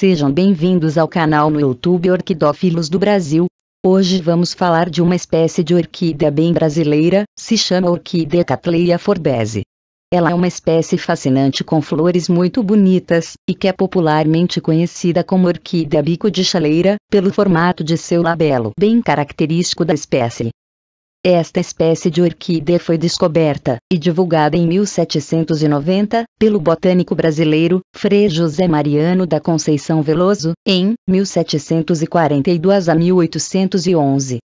Sejam bem-vindos ao canal no YouTube Orquidófilos do Brasil. Hoje vamos falar de uma espécie de orquídea bem brasileira, se chama Orquídea Cattleya forbese. Ela é uma espécie fascinante com flores muito bonitas, e que é popularmente conhecida como orquídea bico de chaleira, pelo formato de seu labelo bem característico da espécie. Esta espécie de orquídea foi descoberta e divulgada em 1790 pelo botânico brasileiro Frei José Mariano da Conceição Veloso em 1742 a 1811.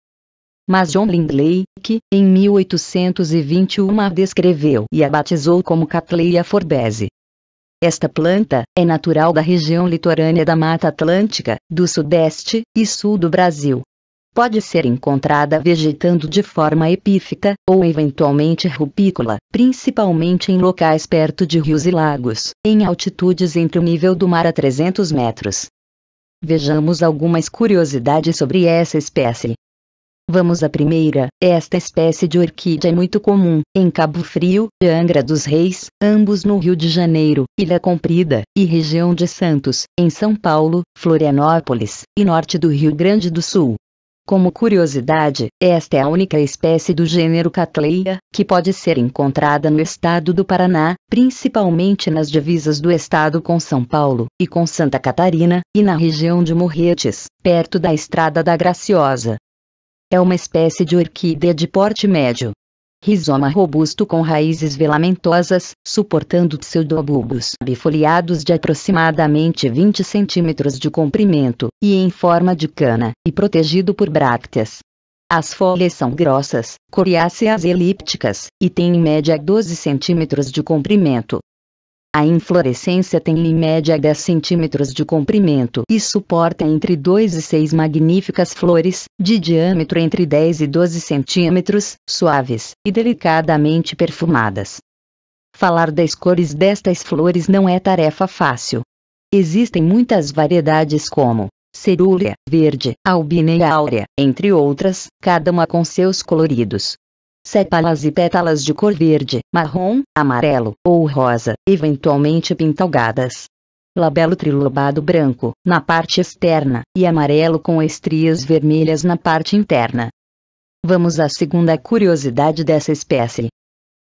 Mas John Lindley, que, em 1821 a descreveu e a batizou como Catleya forbese. Esta planta é natural da região litorânea da Mata Atlântica, do Sudeste e Sul do Brasil, pode ser encontrada vegetando de forma epífita ou eventualmente rupícola, principalmente em locais perto de rios e lagos, em altitudes entre o nível do mar a 300 metros. Vejamos algumas curiosidades sobre essa espécie. Vamos à primeira. Esta espécie de orquídea é muito comum em Cabo Frio, Angra dos Reis, ambos no Rio de Janeiro, Ilha Comprida e região de Santos, em São Paulo, Florianópolis e norte do Rio Grande do Sul. Como curiosidade, esta é a única espécie do gênero Cattleya que pode ser encontrada no estado do Paraná, principalmente nas divisas do estado com São Paulo e com Santa Catarina, e na região de Morretes, perto da Estrada da Graciosa. É uma espécie de orquídea de porte médio, Rizoma robusto com raízes velamentosas, suportando pseudobulbos bifoliados de aproximadamente 20 cm de comprimento, e em forma de cana, e protegido por brácteas. As folhas são grossas, coriáceas elípticas, e têm em média 12 cm de comprimento, a inflorescência tem em média 10 centímetros de comprimento e suporta entre 2 e 6 magníficas flores, de diâmetro entre 10 e 12 centímetros, suaves e delicadamente perfumadas. Falar das cores destas flores não é tarefa fácil. Existem muitas variedades como cerúlea, verde, albina e áurea, entre outras, cada uma com seus coloridos sépalas e pétalas de cor verde, marrom, amarelo ou rosa, eventualmente pintalgadas. Labelo trilobado branco, na parte externa, e amarelo com estrias vermelhas na parte interna. Vamos à segunda curiosidade dessa espécie,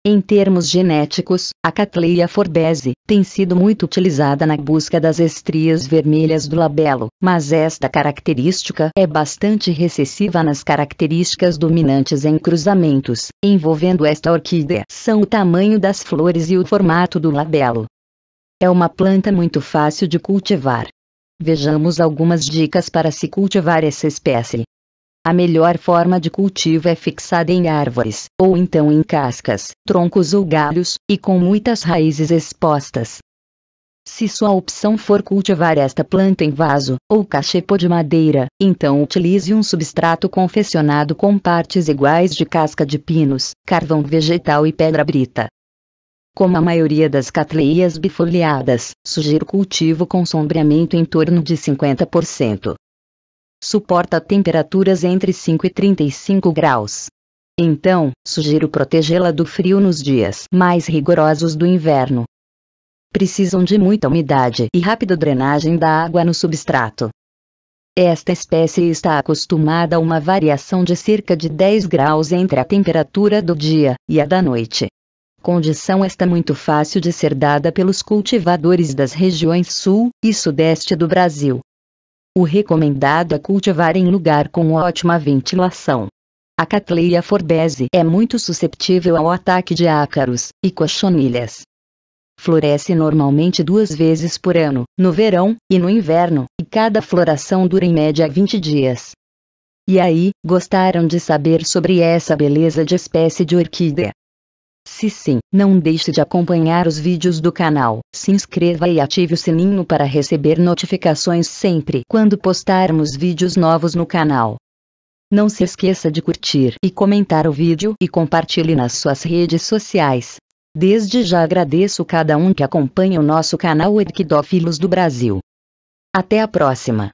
em termos genéticos, a Cattleya forbese tem sido muito utilizada na busca das estrias vermelhas do labelo, mas esta característica é bastante recessiva nas características dominantes em cruzamentos, envolvendo esta orquídea. São o tamanho das flores e o formato do labelo. É uma planta muito fácil de cultivar. Vejamos algumas dicas para se cultivar essa espécie. A melhor forma de cultivo é fixada em árvores, ou então em cascas, troncos ou galhos, e com muitas raízes expostas. Se sua opção for cultivar esta planta em vaso ou cachepô de madeira, então utilize um substrato confeccionado com partes iguais de casca de pinos, carvão vegetal e pedra brita. Como a maioria das catleias bifoliadas, sugiro cultivo com sombreamento em torno de 50% suporta temperaturas entre 5 e 35 graus. Então, sugiro protegê-la do frio nos dias mais rigorosos do inverno. Precisam de muita umidade e rápida drenagem da água no substrato. Esta espécie está acostumada a uma variação de cerca de 10 graus entre a temperatura do dia e a da noite. Condição esta muito fácil de ser dada pelos cultivadores das regiões sul e sudeste do Brasil, o recomendado é cultivar em lugar com ótima ventilação. A Cattleya forbese é muito susceptível ao ataque de ácaros e cochonilhas. Floresce normalmente duas vezes por ano, no verão e no inverno, e cada floração dura em média 20 dias. E aí, gostaram de saber sobre essa beleza de espécie de orquídea? Se sim, não deixe de acompanhar os vídeos do canal, se inscreva e ative o sininho para receber notificações sempre quando postarmos vídeos novos no canal. Não se esqueça de curtir e comentar o vídeo e compartilhe nas suas redes sociais. Desde já agradeço cada um que acompanha o nosso canal Edquidófilos do Brasil. Até a próxima!